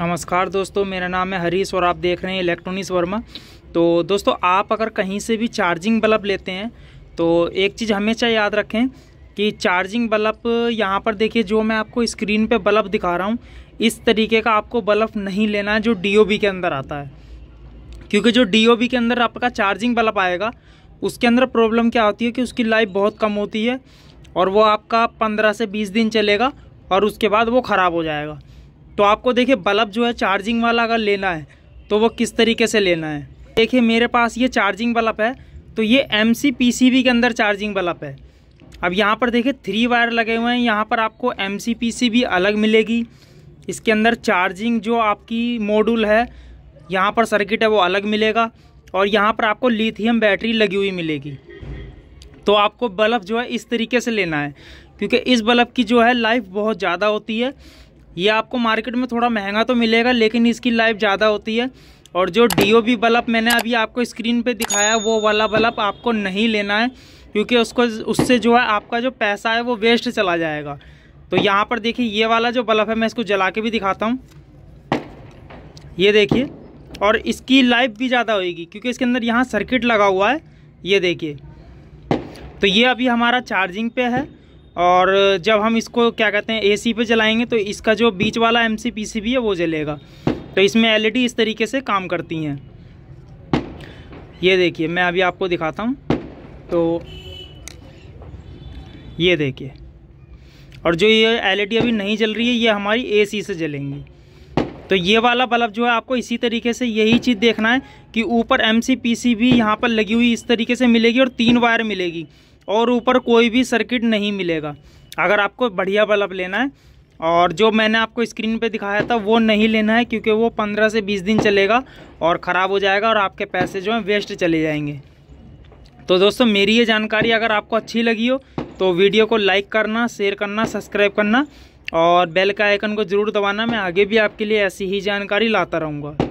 नमस्कार दोस्तों मेरा नाम है हरीश और आप देख रहे हैं इलेक्ट्रॉनिक्स वर्मा तो दोस्तों आप अगर कहीं से भी चार्जिंग बल्ब लेते हैं तो एक चीज़ हमेशा याद रखें कि चार्जिंग बल्ब यहाँ पर देखिए जो मैं आपको स्क्रीन पे बल्ब दिखा रहा हूँ इस तरीके का आपको बल्ब नहीं लेना है जो डी के अंदर आता है क्योंकि जो डी के अंदर आपका चार्जिंग बल्ब आएगा उसके अंदर प्रॉब्लम क्या होती है कि उसकी लाइफ बहुत कम होती है और वो आपका पंद्रह से बीस दिन चलेगा और उसके बाद वो ख़राब हो जाएगा तो आपको देखिए बल्ब जो है चार्जिंग वाला अगर लेना है तो वो किस तरीके से लेना है देखिए मेरे पास ये चार्जिंग बल्ब है तो ये एम सी के अंदर चार्जिंग बल्ब है अब यहाँ पर देखिए थ्री वायर लगे हुए हैं यहाँ पर आपको एम सी भी अलग मिलेगी इसके अंदर चार्जिंग जो आपकी मॉड्यूल है यहाँ पर सर्किट है वो अलग मिलेगा और यहाँ पर आपको लिथियम बैटरी लगी हुई मिलेगी तो आपको बल्ब जो है इस तरीके से लेना है क्योंकि इस बल्ब की जो है लाइफ बहुत ज़्यादा होती है ये आपको मार्केट में थोड़ा महंगा तो मिलेगा लेकिन इसकी लाइफ ज़्यादा होती है और जो डी ओ बल्ब मैंने अभी आपको स्क्रीन पे दिखाया वो वाला बल्ब आपको नहीं लेना है क्योंकि उसको उससे जो है आपका जो पैसा है वो वेस्ट चला जाएगा तो यहाँ पर देखिए ये वाला जो बल्ब है मैं इसको जला के भी दिखाता हूँ ये देखिए और इसकी लाइफ भी ज़्यादा होगी क्योंकि इसके अंदर यहाँ सर्किट लगा हुआ है ये देखिए तो ये अभी हमारा चार्जिंग पे है और जब हम इसको क्या कहते हैं एसी पे जलाएंगे तो इसका जो बीच वाला एम सी पीसीबी है वो जलेगा तो इसमें एलईडी e इस तरीके से काम करती हैं ये देखिए मैं अभी आपको दिखाता हूँ तो ये देखिए और जो ये एलईडी e अभी नहीं जल रही है ये हमारी एसी से जलेंगी तो ये वाला बल्ब जो है आपको इसी तरीके से यही चीज़ देखना है कि ऊपर एम सी पी सी भी यहाँ पर लगी हुई इस तरीके से मिलेगी और तीन वायर मिलेगी और ऊपर कोई भी सर्किट नहीं मिलेगा अगर आपको बढ़िया बल्ब लेना है और जो मैंने आपको स्क्रीन पे दिखाया था वो नहीं लेना है क्योंकि वो पंद्रह से बीस दिन चलेगा और ख़राब हो जाएगा और आपके पैसे जो हैं वेस्ट चले जाएंगे तो दोस्तों मेरी ये जानकारी अगर आपको अच्छी लगी हो तो वीडियो को लाइक करना शेयर करना सब्सक्राइब करना और बेल का आइकन को ज़रूर दबाना मैं आगे भी आपके लिए ऐसी ही जानकारी लाता रहूँगा